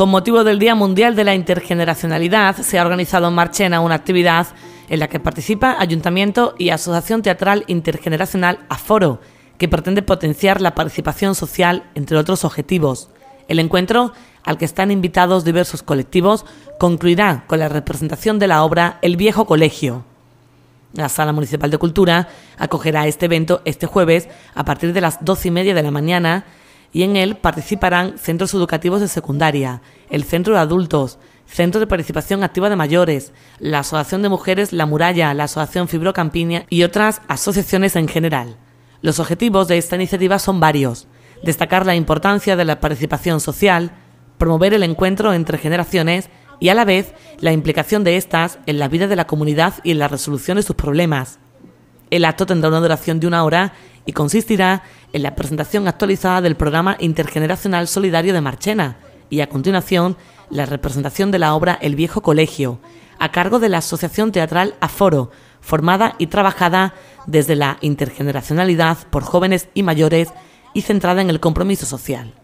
Con motivo del Día Mundial de la Intergeneracionalidad, se ha organizado en Marchena una actividad en la que participa Ayuntamiento y Asociación Teatral Intergeneracional Aforo, que pretende potenciar la participación social, entre otros objetivos. El encuentro, al que están invitados diversos colectivos, concluirá con la representación de la obra El Viejo Colegio. La Sala Municipal de Cultura acogerá este evento este jueves a partir de las doce y media de la mañana y en él participarán centros educativos de secundaria, el centro de adultos, centro de participación activa de mayores, la Asociación de Mujeres La Muralla, la Asociación Fibrocampiña y otras asociaciones en general. Los objetivos de esta iniciativa son varios. Destacar la importancia de la participación social, promover el encuentro entre generaciones y a la vez la implicación de estas en la vida de la comunidad y en la resolución de sus problemas. El acto tendrá una duración de una hora y consistirá en la presentación actualizada del programa intergeneracional solidario de Marchena y a continuación la representación de la obra El viejo colegio, a cargo de la Asociación Teatral Aforo, formada y trabajada desde la intergeneracionalidad por jóvenes y mayores y centrada en el compromiso social.